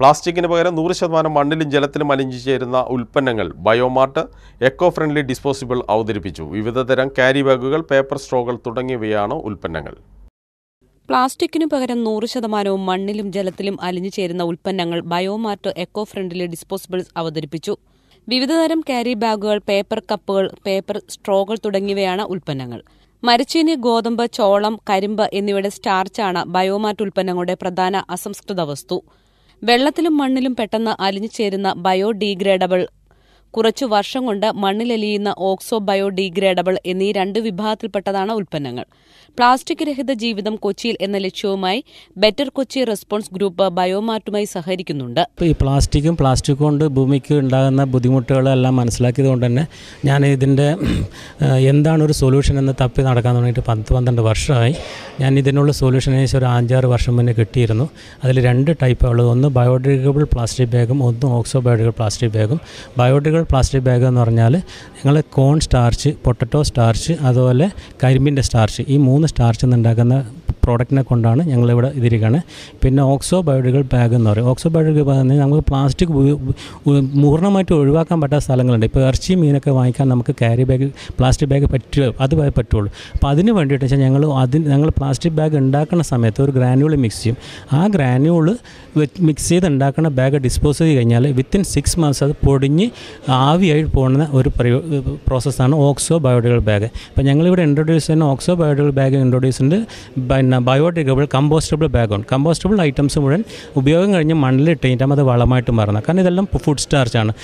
പ്ലാസ്റ്റിക്കിന് പകരം നൂറ് ശതമാനം മണ്ണിലും ജലത്തിലും അലിഞ്ഞു ചേരുന്ന ഉൽപ്പന്നങ്ങൾ ബയോമാർട്ട് എക്കോ ഫ്രണ്ട്ലി ഡിസ്പോസിബിൾ അവതരിപ്പിച്ചു വിവിധതരം ക്യാരി ബാഗുകൾ പേപ്പർ സ്ട്രോകൾ തുടങ്ങിയവയാണ് ഉൽപ്പന്നങ്ങൾ പ്ലാസ്റ്റിക്കിനു പകരം നൂറ് ശതമാനവും മണ്ണിലും ജലത്തിലും അലിഞ്ഞു ചേരുന്ന ഉൽപ്പന്നങ്ങൾ ബയോമാർട്ട് എക്കോ ഫ്രണ്ട്ലി ഡിസ്പോസിബിൾസ് അവതരിപ്പിച്ചു വിവിധതരം ക്യാരി ബാഗുകൾ പേപ്പർ കപ്പുകൾ പേപ്പർ സ്ട്രോകൾ തുടങ്ങിയവയാണ് ഉൽപ്പന്നങ്ങൾ മരച്ചീനി ഗോതമ്പ് ചോളം കരിമ്പ് എന്നിവയുടെ സ്റ്റാർച്ചാണ് ബയോമാർട്ട് ഉൽപ്പന്നങ്ങളുടെ പ്രധാന അസംസ്കൃത വസ്തു വെള്ളത്തിലും മണ്ണിലും പെട്ടെന്ന് അലിഞ്ഞു ചേരുന്ന ബയോഡീഗ്രേഡബിൾ കുറച്ചു വർഷം കൊണ്ട് മണ്ണിലലിയുന്ന ഓക്സോ ബയോ ഡീഗ്രേഡബിൾ എന്നീ രണ്ട് വിഭാഗത്തിൽപ്പെട്ടതാണ് ഉൽപ്പന്നങ്ങൾ പ്ലാസ്റ്റിക് രഹിത ജീവിതം കൊച്ചിയിൽ എന്ന ലക്ഷ്യവുമായി ബെറ്റർ കൊച്ചി റെസ്പോൺസ് ഗ്രൂപ്പ് ബയോമാർട്ടുമായി സഹകരിക്കുന്നുണ്ട് ഈ പ്ലാസ്റ്റിക്കും പ്ലാസ്റ്റിക് കൊണ്ട് ഭൂമിക്ക് ഉണ്ടാകുന്ന ബുദ്ധിമുട്ടുകളെല്ലാം കൊണ്ട് തന്നെ ഞാൻ ഇതിൻ്റെ എന്താണ് ഒരു സൊല്യൂഷൻ എന്ന് തപ്പി നടക്കാൻ തുടങ്ങിയിട്ട് പത്ത് പന്ത്രണ്ട് വർഷമായി ഞാൻ ഇതിനുള്ള സൊല്യൂഷൻ ഏകദേശം ഒരു അഞ്ചാറ് വർഷം മുന്നേ കിട്ടിയിരുന്നു അതിൽ രണ്ട് ടൈപ്പാണ് ഒന്ന് ബയോഡിഗ്രേഡബിൾ പ്ലാസ്റ്റിക് ബാഗും ഒന്ന് ഓക്സോ ബയോഡിഗ്രേഡബിൾ പ്ലാസ്റ്റിക് ബാഗും ബയോഡിഗ്രേഡബിൾ പ്ലാസ്റ്റിക് ബാഗ് എന്ന് പറഞ്ഞാൽ നിങ്ങൾ കോൺ സ്റ്റാർച്ച് പൊട്ടറ്റോ സ്റ്റാർച്ച് അതുപോലെ കരിമ്പിൻ്റെ സ്റ്റാർച്ച് ഈ മൂന്ന് സ്റ്റാർച്ചിൽ ഉണ്ടാക്കുന്ന പ്രോഡക്റ്റിനെ കൊണ്ടാണ് ഞങ്ങളിവിടെ ഇതിരിക്കുകയാണ് പിന്നെ ഓക്സോ ബയോഡികൾ ബാഗ് എന്ന് പറയും ഓക്സോ ബയോഡികൾ ബാഗ് എന്ന് നമുക്ക് പ്ലാസ്റ്റിക് പൂർണ്ണമായിട്ട് ഒഴിവാക്കാൻ പറ്റാത്ത സ്ഥലങ്ങളുണ്ട് ഇപ്പോൾ ഇറച്ചി മീനൊക്കെ വാങ്ങിക്കാൻ നമുക്ക് ക്യാരി ബാഗ് പ്ലാസ്റ്റിക് ബാഗ് പറ്റുമോ അത് പറ്റുള്ളൂ അപ്പോൾ അതിന് വേണ്ടിയിട്ട് വെച്ചാൽ ഞങ്ങൾ അതിന് ഞങ്ങൾ പ്ലാസ്റ്റിക് ബാഗ് ഉണ്ടാക്കുന്ന സമയത്ത് ഒരു ഗ്രാനുവൾ മിക്സ് ചെയ്യും ആ ഗ്രാനുവൾ മിക്സ് ചെയ്ത് ഉണ്ടാക്കുന്ന ബാഗ് ഡിസ്പോസ് ചെയ്ത് കഴിഞ്ഞാൽ വിത്തിൻ സിക്സ് മന്ത്സ് അത് പൊടിഞ്ഞ് ആവിയായി പോകുന്ന ഒരു പ്രോസസ്സാണ് ഓക്സോ ബയോഡികൾ ബാഗ് അപ്പോൾ ഞങ്ങളിവിടെ ഇൻട്രൊഡ്യൂസ് ചെയ്യുന്ന ഓക്സോ ബയോഡികൾ ബാഗ് ഇൻട്രൊഡ്യൂസിൻ്റെ പിന്നെ ബയോഡിഗ്രബിൾ കമ്പോസ്റ്റബിൾ ബാഗാണ് കമ്പോസ്റ്റബിൾ ഐറ്റംസ് മുഴുവൻ ഉപയോഗം കഴിഞ്ഞ് മണ്ണിലിട്ട് കഴിഞ്ഞിട്ടാകുമ്പോൾ അത് വളമായിട്ട് മാറുന്നത് കാരണം ഇതെല്ലാം ഫുഡ് സ്റ്റാർച്ചാണ്